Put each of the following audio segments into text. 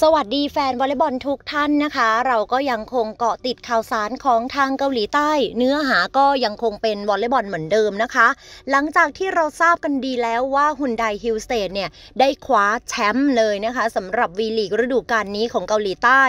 สวัสดีแฟนวอลเลย์บอลทุกท่านนะคะเราก็ยังคงเกาะติดข่าวสารของทางเกาหลีใต้ เนื้อหาก็ยังคงเป็นวอลเลย์บอลเหมือนเดิมนะคะหลังจากที่เราทราบกันดีแล้วว่าฮุนไดฮิลสเตดเนี่ยได้คว้าแชมป์เลยนะคะสำหรับวีลีกฤดูกาลนี้ของเกาหลีใต้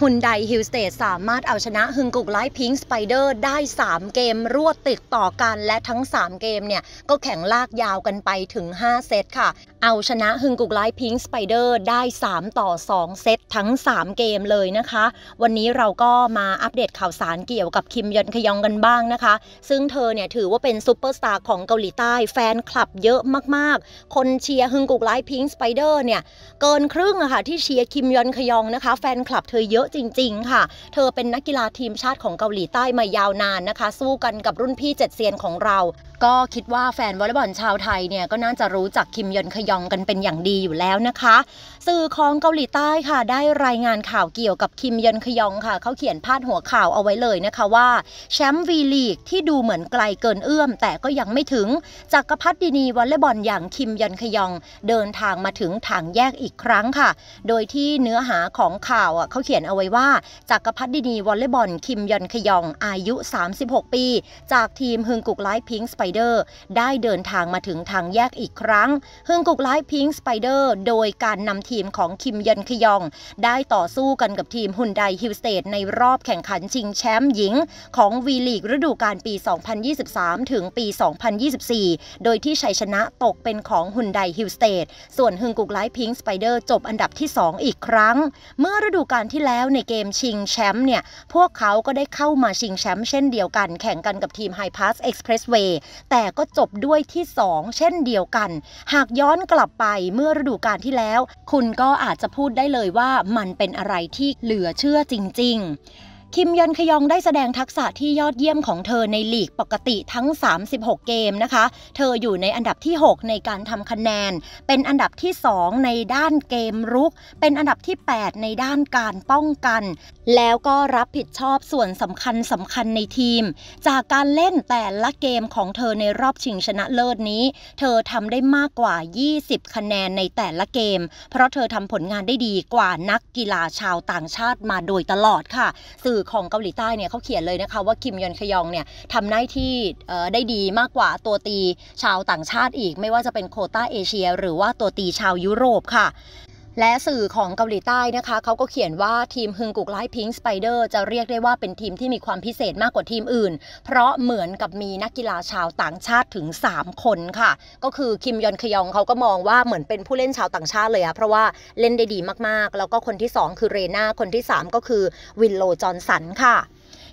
ฮุนไดฮิลสเตทสามารถเอาชนะฮึงกุกไลพิงค์สไปเดอร์ได้ 3 เกมรวดติดต่อกัน และทั้ง 3 เกมเนี่ย ก็แข่งลากยาวกันไปถึง 5 เซตค่ะ เอาชนะฮึงกุกไลพิงค์สไปเดอร์ได้ 3 ต่อ 2 เซตทั้ง 3 เกมเลยนะคะ วันนี้เราก็มาอัปเดตข่าวสารเกี่ยวกับคิมยอนคยองกันบ้างนะคะ ซึ่งเธอเนี่ยถือว่าเป็นซูเปอร์สตาร์ของเกาหลีใต้ แฟนคลับเยอะมากๆ คนเชียร์ฮึงกุกไลพิงค์สไปเดอร์เนี่ยเกินครึ่งอะค่ะที่เชียร์คิมยอนคยองนะคะ แฟนคลับเธอเยอะอะจริงๆค่ะ เธอเป็นนักกีฬาทีมชาติของเกาหลีใต้มายาวนานนะคะ สู้กันกับรุ่นพี่เจ็ดเซียนของเรา ก็คิดว่าแฟนวอลเลย์บอลชาวไทยเนี่ยก็น่าจะรู้จักคิมยอนขยองกันเป็นอย่างดีอยู่แล้วนะคะ สื่อของเกาหลีใต้ค่ะ ได้รายงานข่าวเกี่ยวกับคิมยอนขยองค่ะ เขาเขียนพาดหัวข่าวเอาไว้เลยนะคะว่าแชมป์วีลีกที่ดูเหมือนไกลเกินเอื้อม แต่ก็ยังไม่ถึงจักรพัรดินีวอลเลย์บอลอย่างคิมยอนขยอง เดินทางมาถึงทางแยกอีกครั้งค่ะ โดยที่เนื้อหาของข่าวเขาเขียนเอาเอาไว้ว่าจักรพัฒดินีวอลเลย์บอลคิมยอนขยองอายุ 36 ปี จากทีมฮึงกุกไลท์พิงค์สไปเดอร์ได้เดินทางมาถึงทางแยกอีกครั้งฮึงกุกไลท์พิงค์สไปเดอร์โดยการนำทีมของคิมยอนขยอง ได้ต่อสู้กันกับทีมฮุนไดฮิลสเตดในรอบแข่งขันชิงแชมป์หญิง ของวีลีกฤดูกาลปี 2023 ถึงปี 2024 โดยที่ชัยชนะตกเป็นของฮุนไดฮิลสเตดส่วนฮึงกุกไลท์พิงค์สไปเดอร์จบอันดับที่ 2 อีกครั้ง เมื่อฤดูกาลที่แล้วแล้วในเกมชิงแชมป์เนี่ย พวกเขาก็ได้เข้ามาชิงแชมป์เช่นเดียวกัน แข่งกันกับทีม High Pass Expressway แต่ก็จบด้วยที่ 2 เช่นเดียวกัน หากย้อนกลับไปเมื่อฤดูกาลที่แล้ว คุณก็อาจจะพูดได้เลยว่ามันเป็นอะไรที่เหลือเชื่อจริง ๆคิมยอนคยองได้แสดงทักษะที่ยอดเยี่ยมของเธอในลีกปกติทั้ง 36 เกมนะคะ เธออยู่ในอันดับที่ 6 ในการทำคะแนน เป็นอันดับที่ 2 ในด้านเกมรุก เป็นอันดับที่ 8 ในด้านการป้องกัน แล้วก็รับผิดชอบส่วนสำคัญสำคัญในทีม จากการเล่นแต่ละเกมของเธอในรอบชิงชนะเลิศนี้ เธอทำได้มากกว่า 20 คะแนนในแต่ละเกม เพราะเธอทำผลงานได้ดีกว่านักกีฬาชาวต่างชาติมาโดยตลอดค่ะ สื่อของเกาหลีใต้เนี่ยเขาเขียนเลยนะคะว่าคิมยอนคยองเนี่ยทำหน้าที่ได้ดีมากกว่าตัวตีชาวต่างชาติอีก ไม่ว่าจะเป็นโคต้าเอเชียหรือว่าตัวตีชาวยุโรปค่ะและสื่อของเกาหลีใต้นะคะเขาก็เขียนว่าทีมฮึงกุกไลท์พิงค์สไปเดอร์จะเรียกได้ว่าเป็นทีมที่มีความพิเศษมากกว่าทีมอื่น เพราะเหมือนกับมีนักกีฬาชาวต่างชาติถึง 3 คนค่ะ ก็คือคิมยอนคยองเขาก็มองว่าเหมือนเป็นผู้เล่นชาวต่างชาติเลยอะเพราะว่าเล่นได้ดีมากๆ แล้วก็คนที่ 2 คือเรนาคนที่ 3 ก็คือวินโลจอนสันค่ะ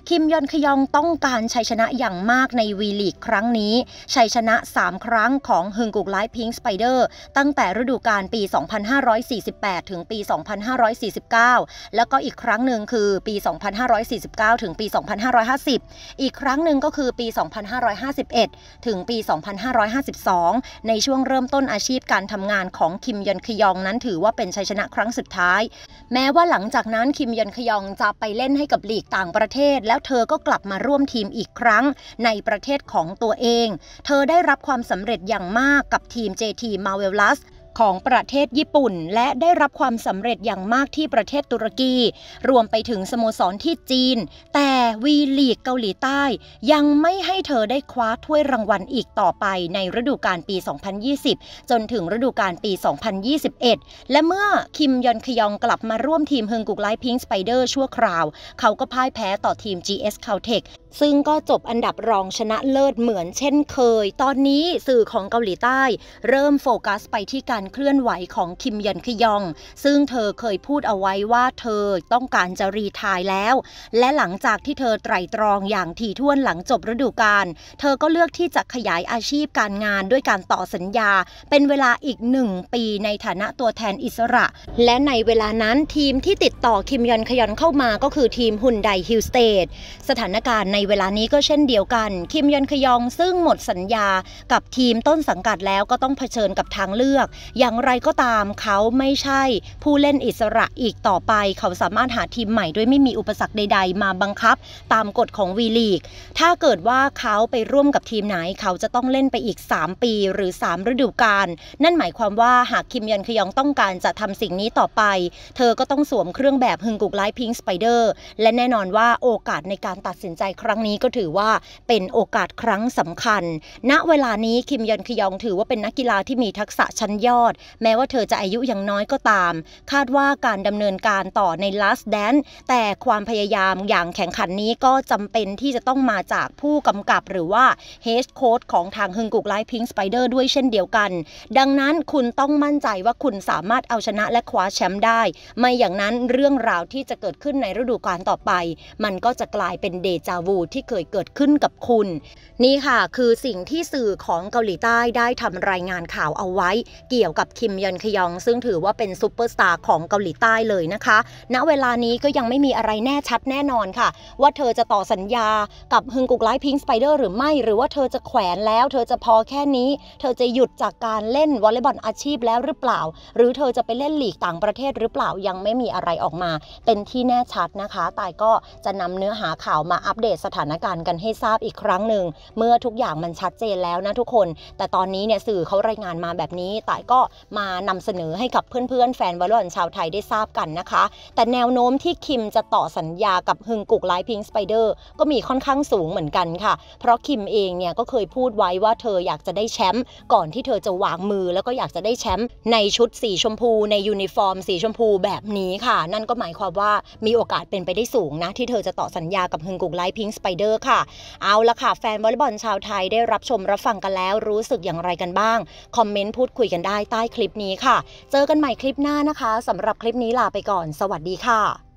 คิมยอนคยองต้องการชัยชนะอย่างมากในวีลีกครั้งนี้ ชัยชนะ 3 ครั้งของฮึงกุกไลท์พิงสไปเดอร์ตั้งแต่ฤดูกาลปี 2548 ถึงปี 2549 แล้วก็อีกครั้งหนึ่งคือปี 2549 ถึงปี 2550 อีกครั้งหนึ่งก็คือปี 2551 ถึงปี 2552 ในช่วงเริ่มต้นอาชีพการทำงานของคิมยอนคยองนั้นถือว่าเป็นชัยชนะครั้งสุดท้าย แม้ว่าหลังจากนั้นคิมยอนคยองจะไปเล่นให้กับลีกต่างประเทศแล้วเธอก็กลับมาร่วมทีมอีกครั้งในประเทศของตัวเอง เธอได้รับความสำเร็จอย่างมากกับทีม JT m a r v e l o u s ของประเทศญี่ปุ่นและได้รับความสำเร็จอย่างมากที่ประเทศตุรกี รวมไปถึงสโมสรที่จีน แต่วีลีกเกาหลีใต้ ยังไม่ให้เธอได้คว้าถ้วยรางวัลอีกต่อไปในฤดูกาลปี 2020 จนถึงฤดูกาลปี 2021 และเมื่อคิมยอนคยองกลับมาร่วมทีมเฮงกุกไลท์พิงค์สไปเดอร์ชั่วคราว เขาก็พ่ายแพ้ต่อทีม GS c a l t e ทคซึ่งก็จบอันดับรองชนะเลิศเหมือนเช่นเคย ตอนนี้สื่อของเกาหลีใต้ เริ่มโฟกัสไปที่การเคลื่อนไหวของคิมยันคยอง ซึ่งเธอเคยพูดเอาไว้ว่าเธอต้องการจะรีทายแล้ว และหลังจากที่เธอไตรตรองอย่างถี่ถ้วนหลังจบฤดูกาล เธอก็เลือกที่จะขยายอาชีพการงานด้วยการต่อสัญญา เป็นเวลาอีกหนึ่งปีในฐานะตัวแทนอิสระ และในเวลานั้นทีมที่ติดต่อคิมยอนคยอนเข้ามาก็คือทีมฮุนไดฮิลสเตดสถานการณ์ในในเวลานี้ก็เช่นเดียวกัน คิมยอนคยองซึ่งหมดสัญญากับทีมต้นสังกัดแล้วก็ต้องเผชิญกับทางเลือก อย่างไรก็ตามเขาไม่ใช่ ผู้เล่นอิสระอีกต่อไป เขาสามารถหาทีมใหม่ด้วยไม่มีอุปสรรคใด ๆ มาบังคับตามกฎของวีลีกถ้าเกิดว่าเขาไปร่วมกับทีมไหนเขาจะต้องเล่นไปอีก 3 ปี หรือ3ฤดูกาลนั่นหมายความว่าหากคิมยอนคยองต้องการจะทำสิ่งนี้ต่อไป เธอก็ต้องสวมเครื่องแบบฮึงกุกไลท์พิงสไปเดอร์และแน่นอนว่าโอกาสในการตัดสินใจครครั้งนี้ก็ถือว่าเป็นโอกาสครั้งสำคัญ ณ เวลานี้คิมยอนคยองถือว่าเป็นนักกีฬาที่มีทักษะชั้นยอด แม้ว่าเธอจะอายุยังน้อยก็ตาม คาดว่าการดำเนินการต่อใน last dance แต่ความพยายามอย่างแข่งขันนี้ก็จำเป็นที่จะต้องมาจากผู้กำกับหรือว่า head coach ของทางฮึงกุกไลท์พิงสไปเดอร์ด้วยเช่นเดียวกัน ดังนั้นคุณต้องมั่นใจว่าคุณสามารถเอาชนะและคว้าแชมป์ได้ ไม่อย่างนั้นเรื่องราวที่จะเกิดขึ้นในฤดูกาลต่อไป มันก็จะกลายเป็นเดจาวูู่ที่เคยเกิดขึ้นกับคุณ นี่ค่ะ คือสิ่งที่สื่อของเกาหลีใต้ได้ทำรายงานข่าวเอาไว้ เกี่ยวกับคิมยอนคยอง ซึ่งถือว่าเป็นซูเปอร์สตาร์ของเกาหลีใต้เลยนะคะณเวลานี้ก็ยังไม่มีอะไรแน่ชัดแน่นอนค่ะ ว่าเธอจะต่อสัญญากับ ฮึงกุกไลพิงสไปเดอร์หรือไม่ หรือว่าเธอจะแขวนแล้ว เธอจะพอแค่นี้ เธอจะหยุดจากการเล่นวอลเลย์บอลอาชีพแล้วหรือเปล่าหรือเธอจะไปเล่นหลีกต่างประเทศหรือเปล่ายังไม่มีอะไรออกมา เป็นที่แน่ชัดนะคะตายก็จะนำเนื้อหาข่าวมาอัปเดตสถานการณ์กันให้ทราบอีกครั้งหนึ่ง เมื่อทุกอย่างมันชัดเจนแล้วนะทุกคน แต่ตอนนี้เนี่ยสื่อเขารายงานมาแบบนี้แต่ก็มานำเสนอให้กับเพื่อนๆ แฟนวอลเลย์บอลชาวไทยได้ทราบกันนะคะ แต่แนวโน้มที่คิมจะต่อสัญญากับฮึงกุกไลพิงสไปเดอร์ก็มีค่อนข้างสูงเหมือนกันค่ะ เพราะคิมเองเนี่ยก็เคยพูดไว้ว่าเธออยากจะได้แชมป์ก่อนที่เธอจะวางมือแล้วก็อยากจะได้แชมป์ในชุดสีชมพูในยูนิฟอร์ม สีชมพูแบบนี้ค่ะ นั่นก็หมายความว่ามีโอกาสเป็นไปได้สูงนะที่เธอจะต่อสัญญากับฮึงกุกไลพิงสไปเดอร์ค่ะ เอาละค่ะ แฟนวอลเลย์บอลชาวไทยได้รับชม รับฟังกันแล้วรู้สึกอย่างไรกันบ้าง คอมเมนต์พูดคุยกันได้ใต้คลิปนี้ค่ะ เจอกันใหม่คลิปหน้านะคะ สำหรับคลิปนี้ลาไปก่อน สวัสดีค่ะ